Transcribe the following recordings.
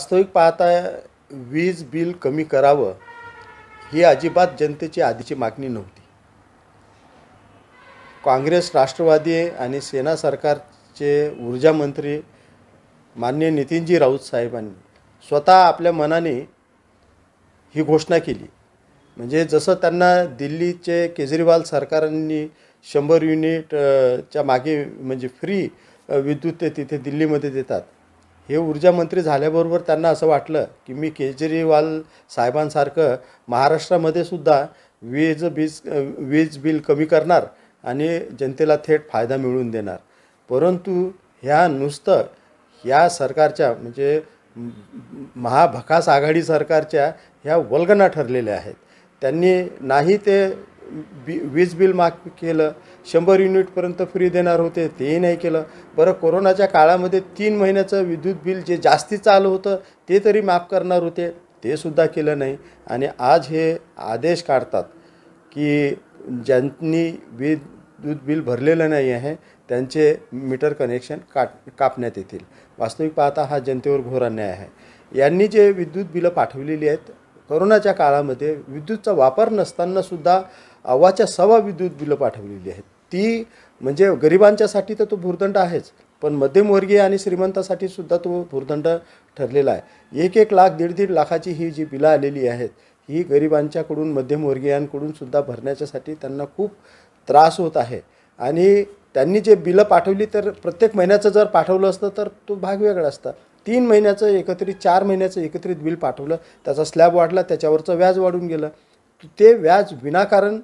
वास्तविक पाहता वीज बिल कमी करावं ही अजिबात जनतेची आधीची मागणी नव्हती काँग्रेस राष्ट्रवादी आणि सेना सरकारचे ऊर्जामंत्री मान्य नितीनजी राऊत साहेबांनी स्वतः आपल्या मनाने ही घोषणा केली म्हणजे जसं त्यांना दिल्लीचे केजरीवाल सरकारांनी शंभर युनिटच्या मागे म्हणजे फ्री विद्युत ते तिथे दिल्लीमध्ये देतात हे ऊर्जामंत्री झाल्याबरोबर त्यांना असं वाटलं की मी केजरीवाल साहेबांसारखं महाराष्ट्रामध्ये सुद्धा वीज बीज वीज बिल कमी करणार आणि जनतेला थेट फायदा मिळवून देणार परंतु ह्या नुसतं ह्या सरकारच्या म्हणजे महाभकास आघाडी सरकारच्या ह्या वल्गना ठरलेल्या आहेत त्यांनी नाही ते बी वीज बिल माफ केलं शंभर युनिटपर्यंत फ्री देणार होते तेही नाही केलं बरं कोरोनाच्या काळामध्ये तीन महिन्याचं विद्युत बिल जे जास्ती चालू होतं ते तरी माफ करणार होते ते सुद्धा केलं नाही आणि आज हे आदेश काढतात की ज्यांनी विद्युत बिल भरलेलं नाही आहे त्यांचे मीटर कनेक्शन काट कापण्यात येतील वास्तविक पाहता हा जनतेवर घोर अन्याय आहे यांनी जे विद्युत बिलं पाठवलेली आहेत करोनाच्या काळामध्ये विद्युतचा वापर नसतानासुद्धा अव्वाच्या सव्वा विद्युत बिलं पाठवलेली आहेत ती म्हणजे गरिबांच्यासाठी तर तो भूर्दंड आहेच पण मध्यमवर्गीय आणि श्रीमंतासाठी सुद्धा तो भूर्दंड ठरलेला आहे एक एक लाख दीड दीड लाखाची ही जी बिलं आलेली आहेत ही गरिबांच्याकडून मध्यमवर्गीयांकडून सुद्धा भरण्याच्यासाठी त्यांना खूप त्रास होत आहे आणि त्यांनी जे बिलं पाठवली तर प्रत्येक महिन्याचं जर पाठवलं असतं तर तो भाग वेगळा असता तीन महिन्याचं एकत्रित चार महिन्याचं एकत्रित बिल पाठवलं त्याचा स्लॅब वाढला त्याच्यावरचं व्याज वाढून गेलं ते व्याज विनाकारण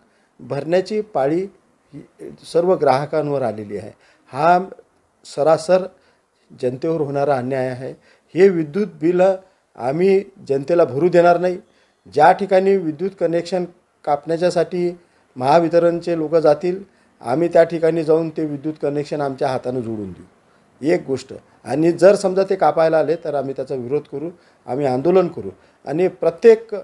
भरण्याची पाळी सर्व ग्राहकांवर आलेली आहे हा सरासर जनतेवर होणारा अन्याय आहे हे विद्युत बिल आम्ही जनतेला भरू देणार नाही ज्या ठिकाणी विद्युत कनेक्शन कापण्याच्यासाठी महावितरणचे लोक जातील आम्ही त्या ठिकाणी जाऊन ते विद्युत कनेक्शन आमच्या हातानं जोडून देऊ एक गोष्ट आणि जर समजा ते कापायला आले तर आम्ही त्याचा विरोध करू आम्ही आंदोलन करू आणि प्रत्येक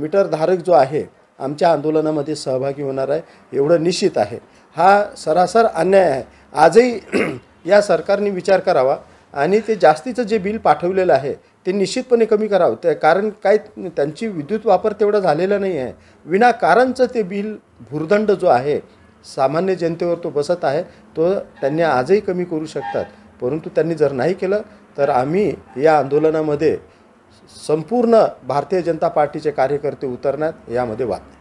मीटरधारक जो आहे आमच्या आंदोलनामध्ये सहभागी होणार आहे एवढं निश्चित आहे हा सरासर अन्याय आहे आजही या सरकारने विचार करावा आणि ते जास्तीचं जे बिल पाठवलेलं आहे ते निश्चितपणे कमी करावं त्या कारण काय त्यांची विद्युत वापर तेवढा झालेला नाही आहे विनाकारणचं ते बिल भूर्दंड जो आहे सामान्य जनतेवर तो बसत आहे तो त्यांनी आजही कमी करू शकतात परंतु त्यांनी जर नाही केलं तर आम्ही या आंदोलनामध्ये संपूर्ण भारतीय जनता पार्टीचे कार्यकर्ते उतरण्यात यामध्ये वाद